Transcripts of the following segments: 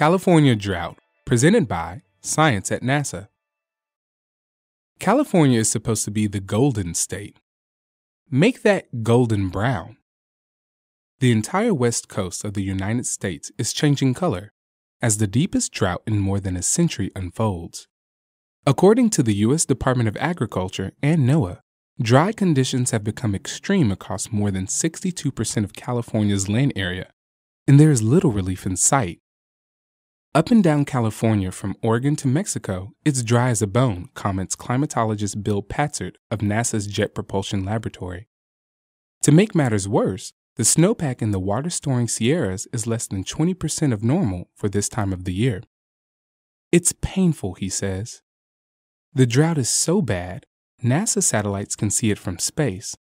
California Drought, presented by Science at NASA. California is supposed to be the golden state. Make that golden brown. The entire west coast of the United States is changing color as the deepest drought in more than a century unfolds. According to the U.S. Department of Agriculture and NOAA, dry conditions have become extreme across more than 62% of California's land area, and there is little relief in sight up and down California from Oregon to Mexico, it's dry as a bone, comments climatologist Bill Patzert of NASA's Jet Propulsion Laboratory. To make matters worse, the snowpack in the water storing Sierras is less than 20% of normal for this time of the year. It's painful, he says. The drought is so bad, NASA satellites can see it from space.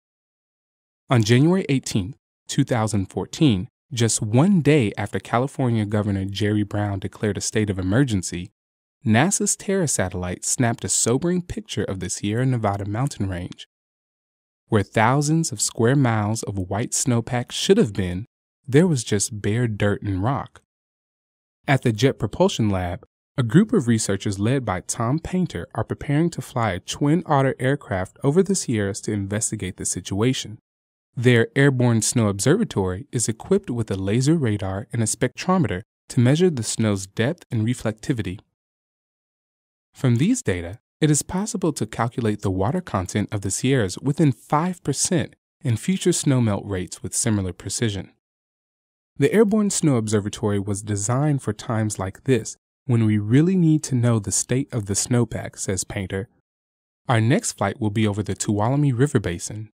On January 18, 2014, just one day after California Governor Jerry Brown declared a state of emergency, NASA's Terra satellite snapped a sobering picture of the Sierra Nevada mountain range. Where thousands of square miles of white snowpack should have been, there was just bare dirt and rock. At the Jet Propulsion Lab, a group of researchers led by Tom Painter are preparing to fly a Twin Otter aircraft over the Sierras to investigate the situation. Their airborne snow observatory is equipped with a laser radar and a spectrometer to measure the snow's depth and reflectivity. From these data, it is possible to calculate the water content of the Sierras within 5% and future snowmelt rates with similar precision. The Airborne Snow Observatory was designed for times like this when we really need to know the state of the snowpack, says Painter. Our next flight will be over the Tuolumne River Basin,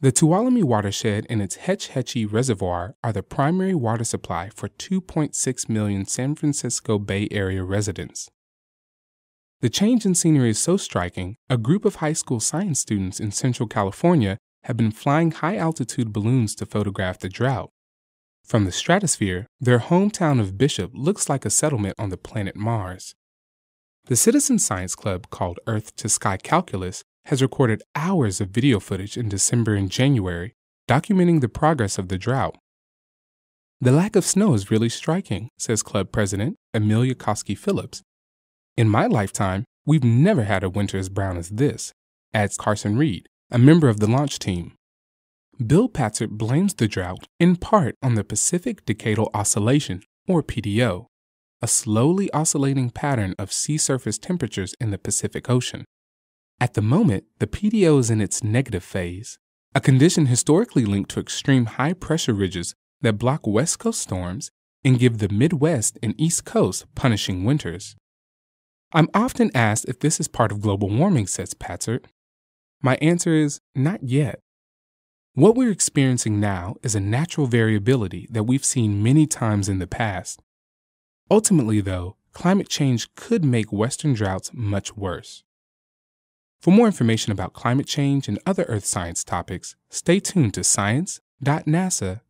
the Tuolumne watershed and its Hetch Hetchy Reservoir are the primary water supply for 2.6 million San Francisco Bay Area residents. The change in scenery is so striking, a group of high school science students in Central California have been flying high altitude balloons to photograph the drought. From the stratosphere, their hometown of Bishop looks like a settlement on the planet Mars. The Citizen Science Club, called Earth to Sky Calculus, has recorded hours of video footage in December and January documenting the progress of the drought. The lack of snow is really striking, says club president Amelia Koski Phillips. In my lifetime, we've never had a winter as brown as this, adds Carson Reed, a member of the launch team. Bill Patzer blames the drought in part on the Pacific Decadal Oscillation, or PDO, a slowly oscillating pattern of sea surface temperatures in the Pacific Ocean. At the moment, the PDO is in its negative phase, a condition historically linked to extreme high pressure ridges that block West Coast storms and give the Midwest and East Coast punishing winters. I'm often asked if this is part of global warming, says Patzert. My answer is not yet. What we're experiencing now is a natural variability that we've seen many times in the past. Ultimately, though, climate change could make Western droughts much worse. For more information about climate change and other Earth science topics, stay tuned to science.nasa.gov.